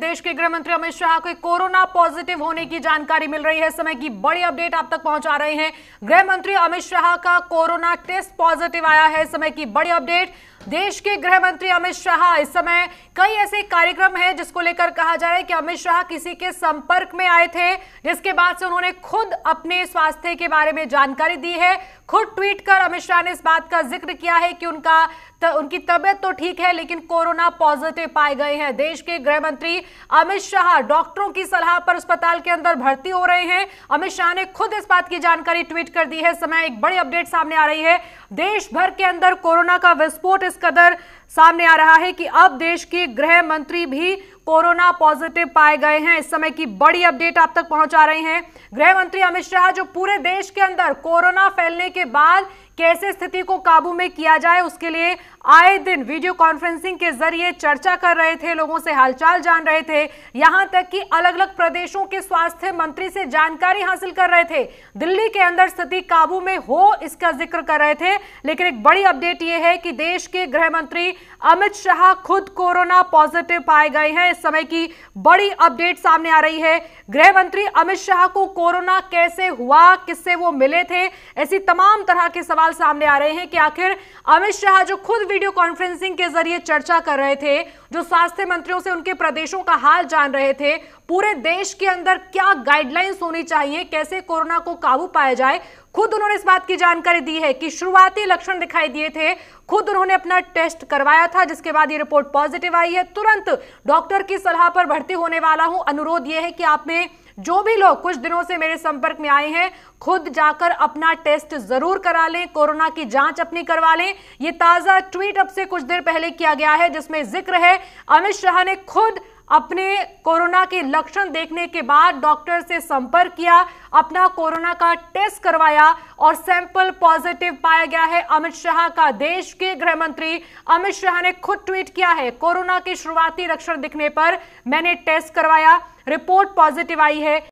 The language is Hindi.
देश के गृह मंत्री अमित शाह के कोरोना पॉजिटिव होने की जानकारी मिल रही है समय की बड़ी अपडेट आप तक पहुंचा रहे हैं गृह मंत्री अमित शाह का कोरोना टेस्ट पॉजिटिव आया है समय की बड़ी अपडेट देश के गृह मंत्री अमित शाह इस समय कई ऐसे कार्यक्रम हैं जिसको लेकर कहा जा रहा है कि अमित शाह किसी के संपर्क में आए थे जिसके बाद से उन्होंने खुद अपने स्वास्थ्य के बारे में जानकारी दी है खुद ट्वीट कर अमित शाह ने इस बात का जिक्र किया है कि उनका त, उनकी तबियत तो ठीक है लेकिन कोरोना पॉजिटिव पाए गए हैं देश के गृह मंत्री अमित शाह डॉक्टरों की सलाह पर अस्पताल के अंदर भर्ती हो रहे हैं अमित शाह ने खुद इस बात की जानकारी ट्वीट कर दी है समय एक बड़ी अपडेट सामने आ रही है देश भर के अंदर कोरोना का विस्फोट इस कदर सामने आ रहा है कि अब देश के गृह मंत्री भी कोरोना पॉजिटिव पाए गए हैं इस समय की बड़ी अपडेट आप तक पहुंचा रहे हैं गृह मंत्री अमित शाह जो पूरे देश के अंदर कोरोना फैलने के बाद कैसे स्थिति को काबू में किया जाए उसके लिए आए दिन वीडियो कॉन्फ्रेंसिंग के जरिए चर्चा कर रहे थे लोगों से हालचाल जान रहे थे यहां तक कि अलग अलग प्रदेशों के स्वास्थ्य मंत्री से जानकारी हासिल कर रहे थे दिल्ली के अंदर स्थिति काबू में हो इसका जिक्र कर रहे थे लेकिन एक बड़ी अपडेट यह है कि देश के गृह मंत्री अमित शाह खुद कोरोना पॉजिटिव पाए गए हैं इस समय की बड़ी अपडेट सामने आ रही है गृह मंत्री अमित शाह को कोरोना कैसे हुआ किससे वो मिले थे ऐसी तमाम तरह के सवाल सवाल सामने आ रहे हैं कि आखिर अमित शाह जो खुद वीडियो कॉन्फ्रेंसिंग के जरिए चर्चा कर रहे थे जो स्वास्थ्य मंत्रियों से उनके प्रदेशों का हाल जान रहे थे पूरे देश के अंदर क्या गाइडलाइंस होनी चाहिए कैसे कोरोना को काबू पाया जाए खुद उन्होंने इस बात की जानकारी दी है कि शुरुआती लक्षण दिखाई दिए थे खुद उन्होंने अपना टेस्ट करवाया था जिसके बाद ये रिपोर्ट पॉजिटिव आई है तुरंत डॉक्टर की सलाह पर भर्ती होने वाला हूं अनुरोध यह है कि आप में जो भी लोग कुछ दिनों से मेरे संपर्क में आए हैं खुद जाकर अपना टेस्ट जरूर करा लें कोरोना की जांच अपनी करवा लें ये ताजा ट्वीट अब से कुछ देर पहले किया गया है जिसमें जिक्र है अमित शाह ने खुद अपने कोरोना के लक्षण देखने के बाद डॉक्टर से संपर्क किया अपना कोरोना का टेस्ट करवाया और सैंपल पॉजिटिव पाया गया है अमित शाह का देश के गृह मंत्री अमित शाह ने खुद ट्वीट किया है कोरोना के शुरुआती लक्षण दिखने पर मैंने टेस्ट करवाया रिपोर्ट पॉजिटिव आई है